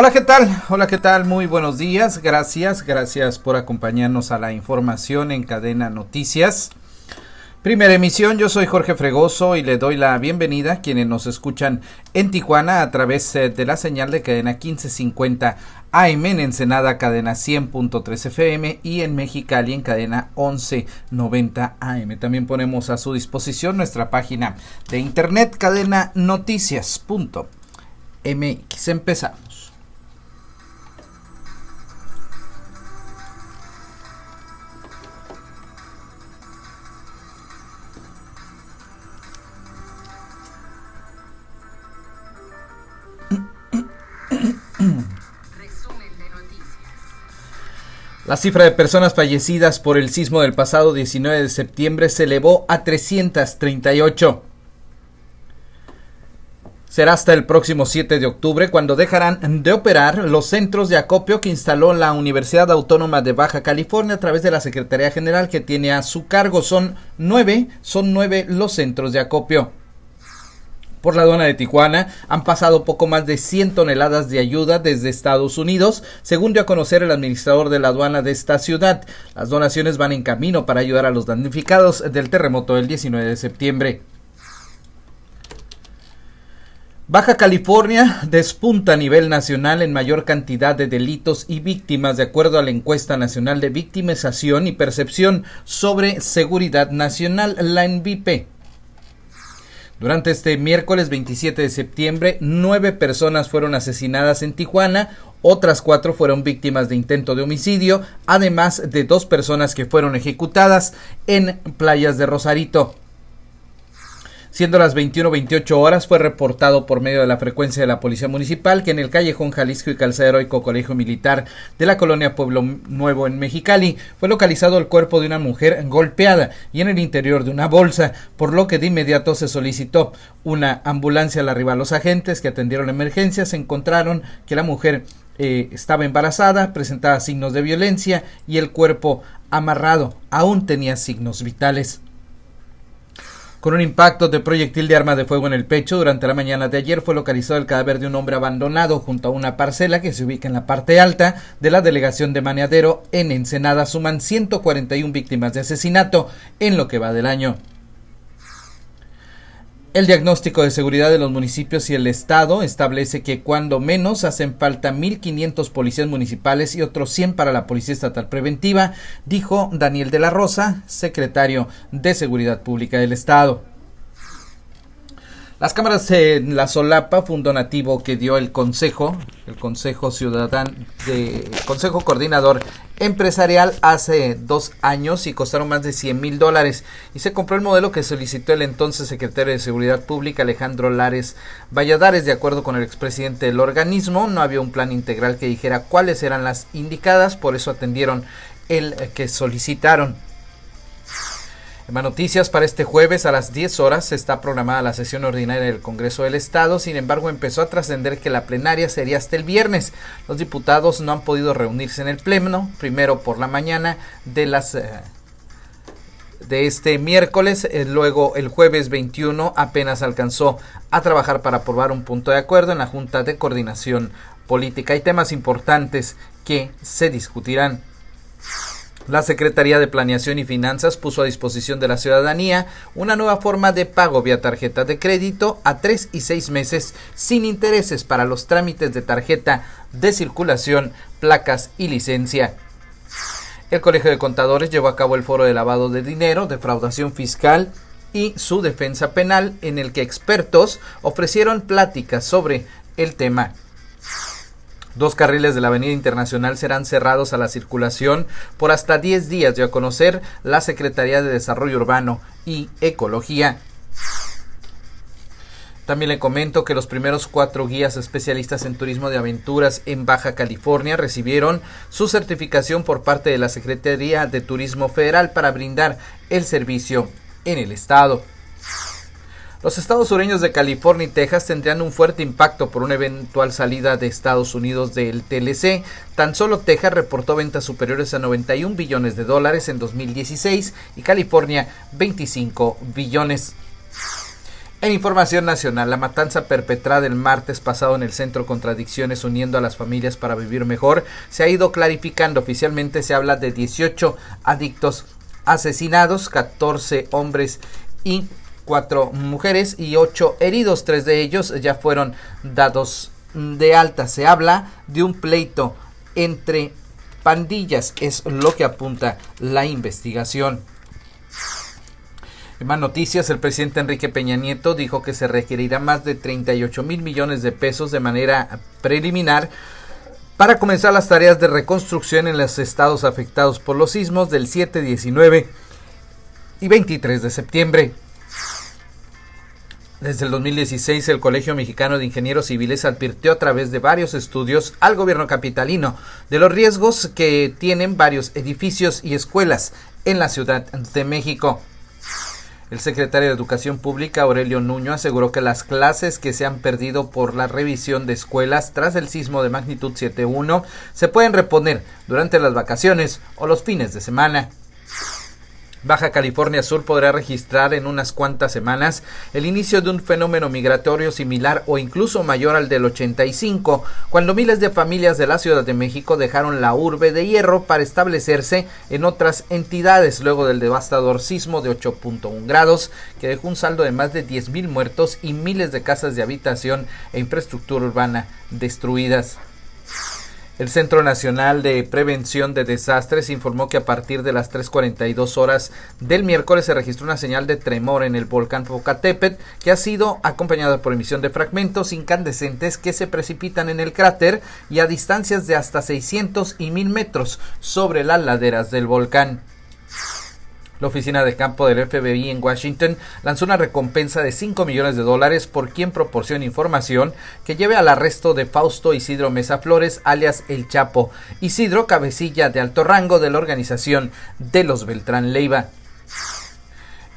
Hola, ¿qué tal? Hola, ¿qué tal? Muy buenos días. Gracias, gracias por acompañarnos a la información en cadena noticias. Primera emisión, yo soy Jorge Fregoso y le doy la bienvenida a quienes nos escuchan en Tijuana a través eh, de la señal de cadena 1550 AM en Ensenada cadena 100.3 FM y en Mexicali en cadena 1190 AM. También ponemos a su disposición nuestra página de internet cadena noticias.mx. Empezamos. La cifra de personas fallecidas por el sismo del pasado 19 de septiembre se elevó a 338. Será hasta el próximo 7 de octubre cuando dejarán de operar los centros de acopio que instaló la Universidad Autónoma de Baja California a través de la Secretaría General que tiene a su cargo. Son nueve, son nueve los centros de acopio por la aduana de Tijuana han pasado poco más de 100 toneladas de ayuda desde Estados Unidos, según dio a conocer el administrador de la aduana de esta ciudad. Las donaciones van en camino para ayudar a los damnificados del terremoto del 19 de septiembre. Baja California despunta a nivel nacional en mayor cantidad de delitos y víctimas de acuerdo a la encuesta nacional de victimización y percepción sobre seguridad nacional, la ENVIPE. Durante este miércoles 27 de septiembre, nueve personas fueron asesinadas en Tijuana, otras cuatro fueron víctimas de intento de homicidio, además de dos personas que fueron ejecutadas en playas de Rosarito. Siendo las 21.28 horas, fue reportado por medio de la frecuencia de la Policía Municipal que en el callejón Jalisco y calzado Heroico Colegio Militar de la colonia Pueblo Nuevo en Mexicali fue localizado el cuerpo de una mujer golpeada y en el interior de una bolsa, por lo que de inmediato se solicitó una ambulancia al arribar los agentes que atendieron la emergencia se encontraron que la mujer eh, estaba embarazada, presentaba signos de violencia y el cuerpo amarrado aún tenía signos vitales. Con un impacto de proyectil de arma de fuego en el pecho, durante la mañana de ayer fue localizado el cadáver de un hombre abandonado junto a una parcela que se ubica en la parte alta de la delegación de Maneadero en Ensenada. Suman 141 víctimas de asesinato en lo que va del año. El diagnóstico de seguridad de los municipios y el Estado establece que cuando menos hacen falta 1.500 policías municipales y otros 100 para la Policía Estatal Preventiva, dijo Daniel de la Rosa, secretario de Seguridad Pública del Estado. Las cámaras de la solapa fue un donativo que dio el Consejo, el Consejo Ciudadano, Consejo Coordinador Empresarial hace dos años y costaron más de 100 mil dólares. Y se compró el modelo que solicitó el entonces secretario de Seguridad Pública Alejandro Lares Valladares. De acuerdo con el expresidente del organismo, no había un plan integral que dijera cuáles eran las indicadas, por eso atendieron el que solicitaron. Más noticias para este jueves a las 10 horas está programada la sesión ordinaria del Congreso del Estado. Sin embargo, empezó a trascender que la plenaria sería hasta el viernes. Los diputados no han podido reunirse en el pleno, primero por la mañana de las eh, de este miércoles, eh, luego el jueves 21 apenas alcanzó a trabajar para aprobar un punto de acuerdo en la Junta de Coordinación Política. Hay temas importantes que se discutirán. La Secretaría de Planeación y Finanzas puso a disposición de la ciudadanía una nueva forma de pago vía tarjeta de crédito a tres y seis meses sin intereses para los trámites de tarjeta de circulación, placas y licencia. El Colegio de Contadores llevó a cabo el foro de lavado de dinero, defraudación fiscal y su defensa penal en el que expertos ofrecieron pláticas sobre el tema. Dos carriles de la Avenida Internacional serán cerrados a la circulación por hasta 10 días, dio a conocer la Secretaría de Desarrollo Urbano y Ecología. También le comento que los primeros cuatro guías especialistas en turismo de aventuras en Baja California recibieron su certificación por parte de la Secretaría de Turismo Federal para brindar el servicio en el estado. Los estados sureños de California y Texas tendrían un fuerte impacto por una eventual salida de Estados Unidos del TLC. Tan solo Texas reportó ventas superiores a 91 billones de dólares en 2016 y California 25 billones. En información nacional, la matanza perpetrada el martes pasado en el Centro Contradicciones uniendo a las familias para vivir mejor se ha ido clarificando. Oficialmente se habla de 18 adictos asesinados, 14 hombres y cuatro mujeres y ocho heridos, tres de ellos ya fueron dados de alta. Se habla de un pleito entre pandillas, es lo que apunta la investigación. En más noticias, el presidente Enrique Peña Nieto dijo que se requerirá más de 38 mil millones de pesos de manera preliminar para comenzar las tareas de reconstrucción en los estados afectados por los sismos del 7, 19 y 23 de septiembre. Desde el 2016, el Colegio Mexicano de Ingenieros Civiles advirtió a través de varios estudios al gobierno capitalino de los riesgos que tienen varios edificios y escuelas en la Ciudad de México. El secretario de Educación Pública, Aurelio Nuño, aseguró que las clases que se han perdido por la revisión de escuelas tras el sismo de magnitud 7.1 se pueden reponer durante las vacaciones o los fines de semana. Baja California Sur podrá registrar en unas cuantas semanas el inicio de un fenómeno migratorio similar o incluso mayor al del 85, cuando miles de familias de la Ciudad de México dejaron la urbe de hierro para establecerse en otras entidades luego del devastador sismo de 8.1 grados que dejó un saldo de más de mil muertos y miles de casas de habitación e infraestructura urbana destruidas. El Centro Nacional de Prevención de Desastres informó que a partir de las 3.42 horas del miércoles se registró una señal de tremor en el volcán Popocatépetl que ha sido acompañada por emisión de fragmentos incandescentes que se precipitan en el cráter y a distancias de hasta 600 y 1000 metros sobre las laderas del volcán. La oficina de campo del FBI en Washington lanzó una recompensa de 5 millones de dólares por quien proporcione información que lleve al arresto de Fausto Isidro Mesa Flores, alias El Chapo, Isidro cabecilla de alto rango de la organización de los Beltrán Leiva.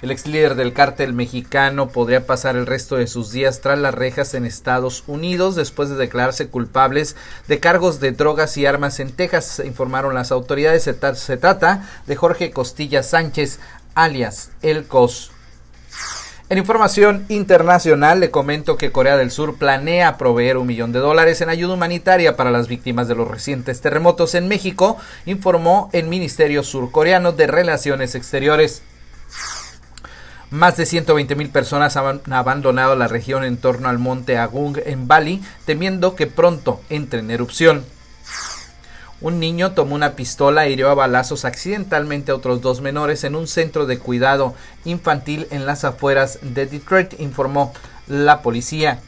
El ex líder del cártel mexicano podría pasar el resto de sus días tras las rejas en Estados Unidos después de declararse culpables de cargos de drogas y armas en Texas, informaron las autoridades. Se, trata de Jorge Costilla Sánchez, alias El Cos. En información internacional le comento que Corea del Sur planea proveer un millón de dólares en ayuda humanitaria para las víctimas de los recientes terremotos en México, informó el Ministerio Surcoreano de Relaciones Exteriores. Más de 120 mil personas han abandonado la región en torno al monte Agung en Bali, temiendo que pronto entre en erupción. Un niño tomó una pistola e hirió a balazos accidentalmente a otros dos menores en un centro de cuidado infantil en las afueras de Detroit, informó la policía.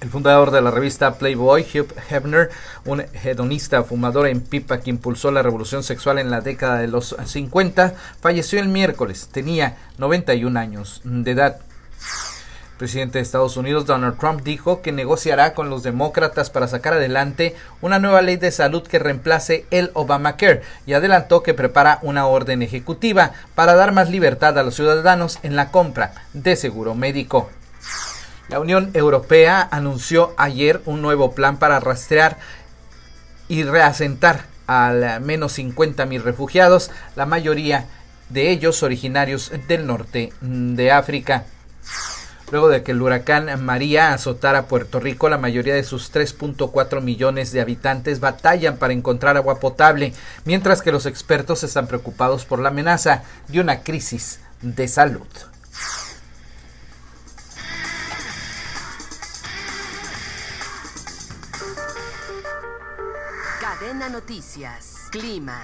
El fundador de la revista Playboy, Hugh Hefner, un hedonista fumador en pipa que impulsó la revolución sexual en la década de los 50, falleció el miércoles. Tenía 91 años de edad. El presidente de Estados Unidos Donald Trump dijo que negociará con los demócratas para sacar adelante una nueva ley de salud que reemplace el Obamacare y adelantó que prepara una orden ejecutiva para dar más libertad a los ciudadanos en la compra de seguro médico. La Unión Europea anunció ayer un nuevo plan para rastrear y reasentar al menos 50 mil refugiados, la mayoría de ellos originarios del norte de África. Luego de que el huracán María azotara Puerto Rico, la mayoría de sus 3.4 millones de habitantes batallan para encontrar agua potable, mientras que los expertos están preocupados por la amenaza de una crisis de salud. Noticias. Clima.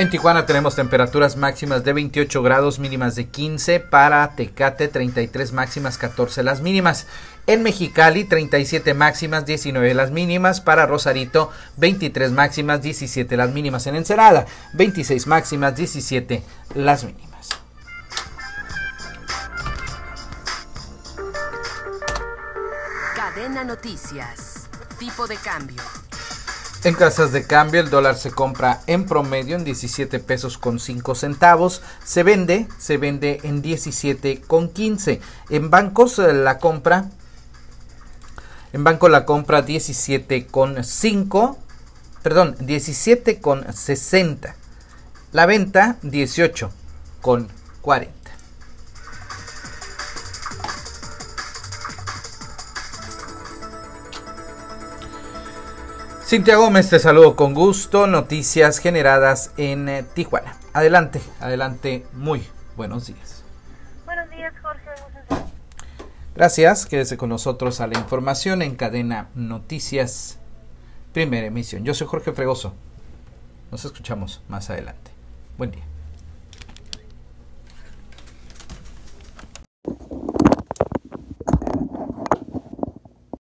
En Tijuana tenemos temperaturas máximas de 28 grados, mínimas de 15. Para Tecate, 33 máximas, 14 las mínimas. En Mexicali, 37 máximas, 19 las mínimas. Para Rosarito, 23 máximas, 17 las mínimas. En Ensenada, 26 máximas, 17 las mínimas. Cadena Noticias. Tipo de cambio. En casas de cambio, el dólar se compra en promedio en 17 pesos con 5 centavos, se vende, se vende en 17 con 15. En bancos eh, la compra en banco la compra 17 con 5, perdón, 17 con 60. La venta 18 con 40. Cintia Gómez, te saludo con gusto. Noticias generadas en eh, Tijuana. Adelante, adelante. Muy buenos días. Buenos días, Jorge. Gracias, quédese con nosotros a la información en cadena Noticias, primera emisión. Yo soy Jorge Fregoso. Nos escuchamos más adelante. Buen día.